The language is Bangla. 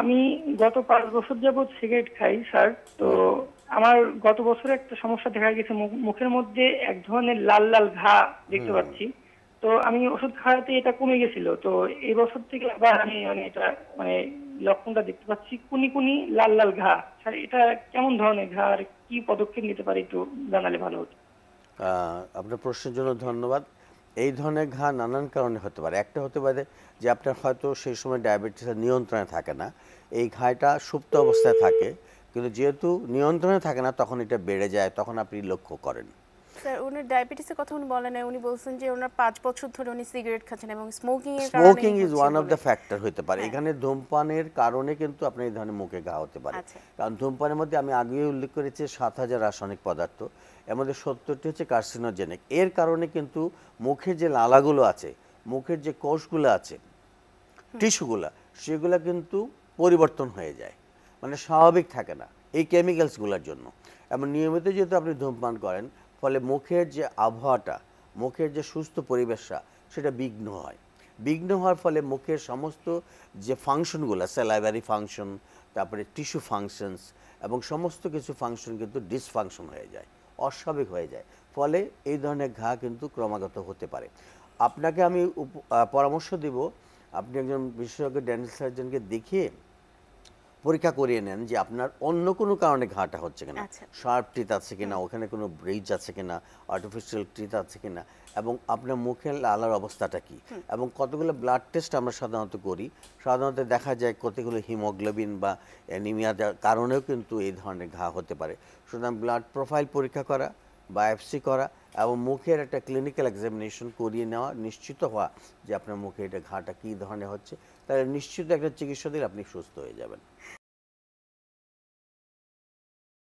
আমি গত পাঁচ বছর যাবৎ সিগারেট খাই স্যার তো আমার গত বছরে একটা সমস্যা দেখা গেছে মুখের মধ্যে এক ধরনের লাল লাল ঘা দেখতে পাচ্ছি তো আমি ওষুধ খাওয়াতে এটা কমে গেছিল তো এই বছর থেকে আবার আমি মানে এটা মানে লক্ষণটা দেখতে পাচ্ছি কুনি কুনি লাল লাল ঘা স্যার এটা কেমন ধরনের ঘা আর কি পদক্ষেপ নিতে পারি একটু জানালে ভালো হতো আপনার প্রশ্নের জন্য ধন্যবাদ এই ধরনের ঘা নানান কারণে হতে পারে একটা হতে পারে যে আপনার হয়তো সেই সময় ডায়াবেটিসের নিয়ন্ত্রণে থাকে না এই ঘাটা সুপ্ত অবস্থায় থাকে কিন্তু যেহেতু নিয়ন্ত্রণে থাকে না তখন এটা বেড়ে যায় তখন আপনি লক্ষ্য করেন স্যার ওনার ডায়াবেটিসের কথা উনি বলেন উনি বলছেন যে উনার 5 বছর ধরে উনি সিগারেট খাচ্ছেন এবং স্মোকিং এর কারণে smoking is one of the factor হতে পারে হ্যাঁ। এখানে ধূমপানের কারণে কিন্তু আপনার এই ধরনের মুখে ঘা হতে পারে আচ্ছা। কারণ ধূমপানের মধ্যে আমি আগেই উল্লেখ করেছি 7000 রাসায়নিক পদার্থ এর মধ্যে 70টি হচ্ছে কার্সিনোজেনিক এর কারণে কিন্তু মুখে যে লালাগুলো আছে মুখের যে কোষগুলো আছে টিস্যুগুলো সেগুলো কিন্তু পরিবর্তন হয়ে যায় মানে স্বাভাবিক থাকে না এই কেমিক্যালসগুলোর জন্য এবং নিয়মিত যেহেতু আপনি ধূমপান করেন ফলে মুখের যে আবহাওয়াটা মুখের যে সুস্থ পরিবেশটা সেটা বিঘ্ন হয় বিঘ্ন হওয়ার ফলে মুখের সমস্ত যে ফাংশনগুলো স্যালাইভারি ফাংশন তারপরে টিস্যু ফাংশনস এবং সমস্ত কিছু ফাংশন কিন্তু ডিসফাংশন হয়ে যায় অস্বাভাবিক হয়ে যায় ফলে এই ধরনের ঘা কিন্তু ক্রমাগত হতে পারে আপনাকে আমি পরামর্শ দেব আপনি একজন বিশেষজ্ঞ ডেন্টাল সার্জনকে দেখিয়ে পরীক্ষা করিয়ে নেন যে আপনার অন্য কোনো কারণে ঘাটা হচ্ছে কিনা আচ্ছা। শার্প টিথ আছে কিনা ওখানে কোনো ব্রিজ আছে কিনা আর্টিফিশিয়াল টিথ আছে কিনা এবং আপনার মুখের লালার অবস্থাটা কি এবং কতগুলো ব্লাড টেস্ট আমরা সাধারণত করি সাধারণত দেখা যায় কতগুলো হিমোগ্লোবিন বা অ্যানিমিয়া কারণেও কিন্তু এই ধরনের ঘা হতে পারে সুতরাং ব্লাড প্রোফাইল পরীক্ষা করা বায়োপসি করা এবং মুখের একটা ক্লিনিক্যাল এক্সামিনেশন করিয়ে নেওয়া নিশ্চিত হওয়া যে আপনার মুখে এটা ঘাটা কী ধরনের হচ্ছে তাহলে নিশ্চিত একটা চিকিৎসা দিলে আপনি সুস্থ হয়ে যাবেন